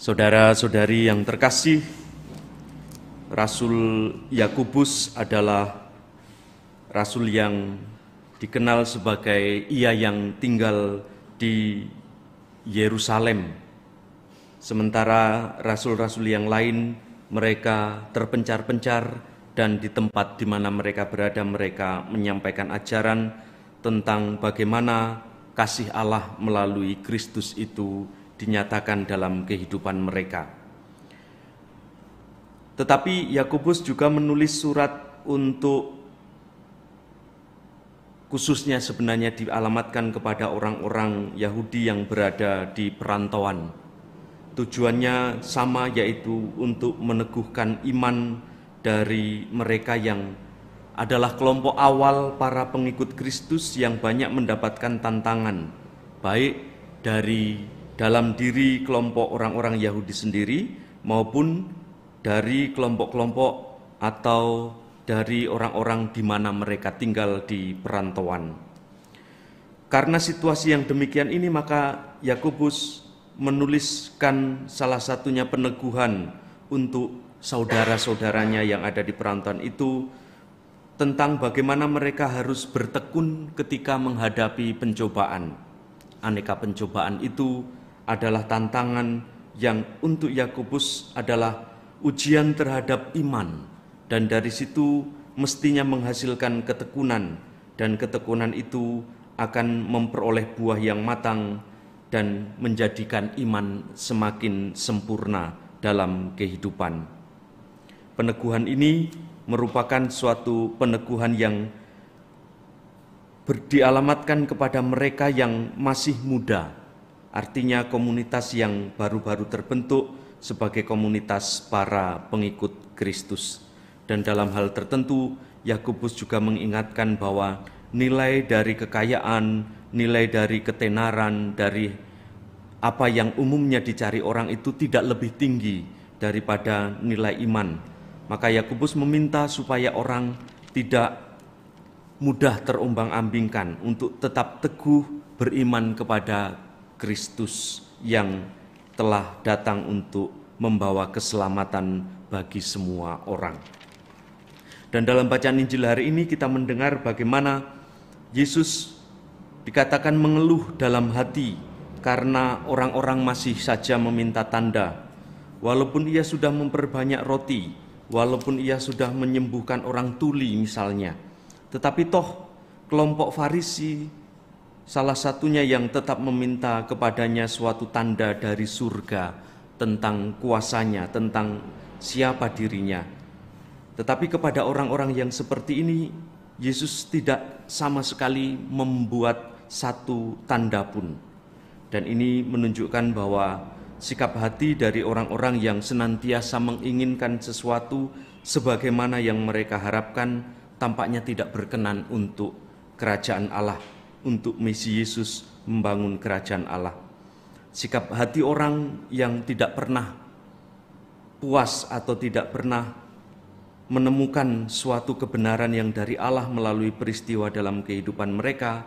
Saudara-saudari yang terkasih, Rasul Yakubus adalah rasul yang dikenal sebagai ia yang tinggal di Yerusalem. Sementara rasul-rasul yang lain mereka terpencar-pencar dan di tempat di mana mereka berada mereka menyampaikan ajaran tentang bagaimana kasih Allah melalui Kristus itu dinyatakan dalam kehidupan mereka. Tetapi Yakobus juga menulis surat untuk khususnya sebenarnya dialamatkan kepada orang-orang Yahudi yang berada di perantauan. Tujuannya sama yaitu untuk meneguhkan iman dari mereka yang adalah kelompok awal para pengikut Kristus yang banyak mendapatkan tantangan baik dari dalam diri kelompok orang-orang Yahudi sendiri maupun dari kelompok-kelompok atau dari orang-orang di mana mereka tinggal di perantauan. Karena situasi yang demikian ini maka Yakobus menuliskan salah satunya peneguhan untuk saudara-saudaranya yang ada di perantauan itu tentang bagaimana mereka harus bertekun ketika menghadapi pencobaan. Aneka pencobaan itu adalah tantangan yang untuk Yakobus adalah ujian terhadap iman dan dari situ mestinya menghasilkan ketekunan dan ketekunan itu akan memperoleh buah yang matang dan menjadikan iman semakin sempurna dalam kehidupan. Peneguhan ini merupakan suatu peneguhan yang dialamatkan kepada mereka yang masih muda artinya komunitas yang baru-baru terbentuk sebagai komunitas para pengikut Kristus. Dan dalam hal tertentu, Yakobus juga mengingatkan bahwa nilai dari kekayaan, nilai dari ketenaran, dari apa yang umumnya dicari orang itu tidak lebih tinggi daripada nilai iman. Maka Yakobus meminta supaya orang tidak mudah terombang-ambingkan untuk tetap teguh beriman kepada Kristus yang telah datang untuk membawa keselamatan bagi semua orang. Dan dalam bacaan Injil hari ini kita mendengar bagaimana Yesus dikatakan mengeluh dalam hati karena orang-orang masih saja meminta tanda. Walaupun ia sudah memperbanyak roti, walaupun ia sudah menyembuhkan orang tuli misalnya, tetapi toh kelompok Farisi salah satunya yang tetap meminta kepadanya suatu tanda dari surga tentang kuasanya, tentang siapa dirinya. Tetapi kepada orang-orang yang seperti ini, Yesus tidak sama sekali membuat satu tanda pun. Dan ini menunjukkan bahwa sikap hati dari orang-orang yang senantiasa menginginkan sesuatu sebagaimana yang mereka harapkan tampaknya tidak berkenan untuk kerajaan Allah untuk misi Yesus membangun kerajaan Allah. Sikap hati orang yang tidak pernah puas atau tidak pernah menemukan suatu kebenaran yang dari Allah melalui peristiwa dalam kehidupan mereka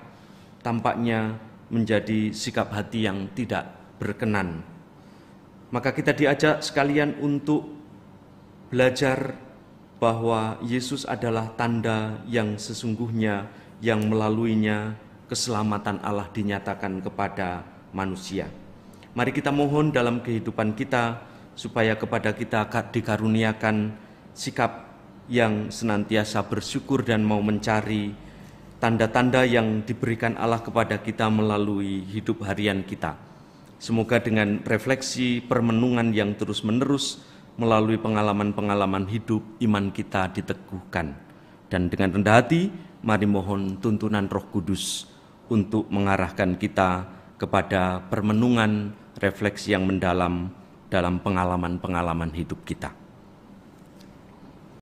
tampaknya menjadi sikap hati yang tidak berkenan. Maka kita diajak sekalian untuk belajar bahwa Yesus adalah tanda yang sesungguhnya yang melaluinya keselamatan Allah dinyatakan kepada manusia. Mari kita mohon dalam kehidupan kita supaya kepada kita dikaruniakan sikap yang senantiasa bersyukur dan mau mencari tanda-tanda yang diberikan Allah kepada kita melalui hidup harian kita. Semoga dengan refleksi permenungan yang terus-menerus melalui pengalaman-pengalaman hidup iman kita diteguhkan. Dan dengan rendah hati, mari mohon tuntunan Roh Kudus untuk mengarahkan kita kepada permenungan refleksi yang mendalam dalam pengalaman-pengalaman hidup kita.